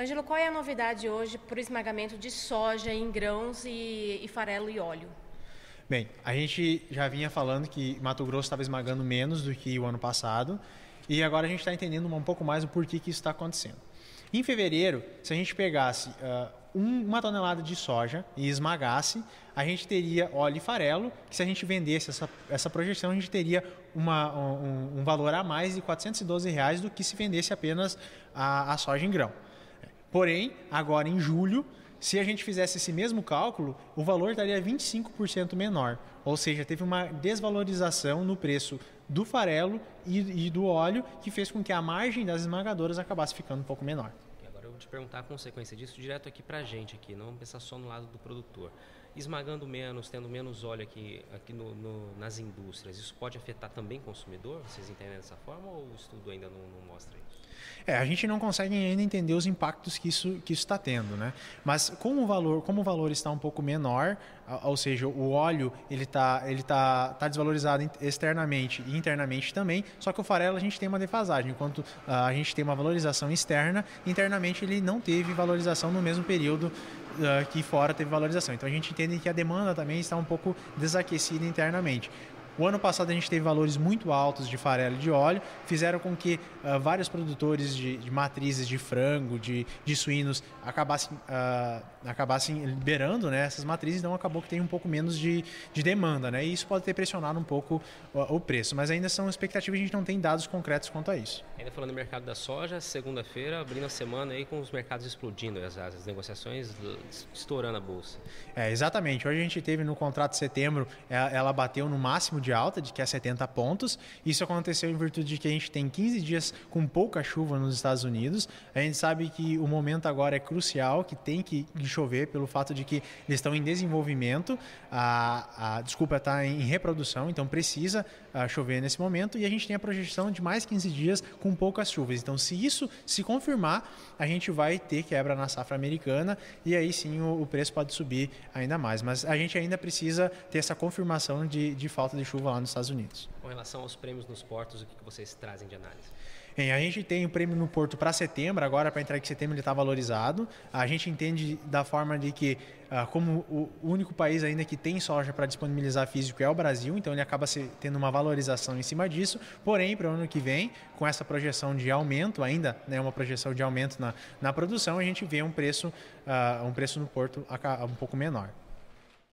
Ângelo, qual é a novidade hoje para o esmagamento de soja em grãos e, e farelo e óleo? Bem, a gente já vinha falando que Mato Grosso estava esmagando menos do que o ano passado e agora a gente está entendendo um pouco mais o porquê que isso está acontecendo. Em fevereiro, se a gente pegasse uh, uma tonelada de soja e esmagasse, a gente teria óleo e farelo, que se a gente vendesse essa, essa projeção, a gente teria uma, um, um valor a mais de R$ 412 reais do que se vendesse apenas a, a soja em grão. Porém, agora em julho, se a gente fizesse esse mesmo cálculo, o valor estaria 25% menor. Ou seja, teve uma desvalorização no preço do farelo e, e do óleo que fez com que a margem das esmagadoras acabasse ficando um pouco menor. E agora eu vou te perguntar a consequência disso direto aqui para a gente, aqui, não pensar só no lado do produtor esmagando menos, tendo menos óleo aqui, aqui no, no, nas indústrias, isso pode afetar também o consumidor? Vocês entendem dessa forma ou o estudo ainda não, não mostra isso? É, a gente não consegue ainda entender os impactos que isso que está tendo, né? Mas como o valor, como o valor está um pouco menor, ou seja, o óleo ele está ele tá, tá desvalorizado externamente e internamente também, só que o farelo a gente tem uma defasagem, enquanto ah, a gente tem uma valorização externa, internamente ele não teve valorização no mesmo período ah, aqui fora teve valorização. Então a gente entende que a demanda também está um pouco desaquecida internamente. O ano passado a gente teve valores muito altos de farelo e de óleo, fizeram com que uh, vários produtores de, de, matrizes de frango, de, de suínos, acabassem, uh, acabassem liberando né, essas matrizes, então acabou que tem um pouco menos de, de demanda, né? E isso pode ter pressionado um pouco uh, o preço, mas ainda são expectativas, a gente não tem dados concretos quanto a isso. Ainda falando do mercado da soja, segunda-feira, abrindo a semana aí com os mercados explodindo, as, as negociações estourando a bolsa. É, exatamente. Hoje a gente teve no contrato de setembro, é, ela bateu no máximo de de alta, de que é 70 pontos. Isso aconteceu em virtude de que a gente tem 15 dias com pouca chuva nos Estados Unidos. A gente sabe que o momento agora é crucial, que tem que chover pelo fato de que eles estão em desenvolvimento, a, a desculpa está em reprodução, então precisa a, ah, chover nesse momento e a gente tem a projeção de mais 15 dias com poucas chuvas. Então, se isso se confirmar, a gente vai ter quebra na safra americana e aí sim o, o preço pode subir ainda mais. Mas a gente ainda precisa ter essa confirmação de, de falta de chuva chuva lá nos Estados Unidos. Com relação aos prêmios nos portos, o que vocês trazem de análise? Bem, a gente tem o prêmio no Porto para setembro, agora para entrar em setembro ele está valorizado. A gente entende da forma de que, ah, como o único país ainda que tem soja para disponibilizar físico é o Brasil, então ele acaba tendo uma valorização em cima disso. Porém, para o ano que vem, com essa projeção de aumento, ainda né, uma projeção de aumento na, na produção, a gente vê um preço, uh, um preço no Porto um pouco menor.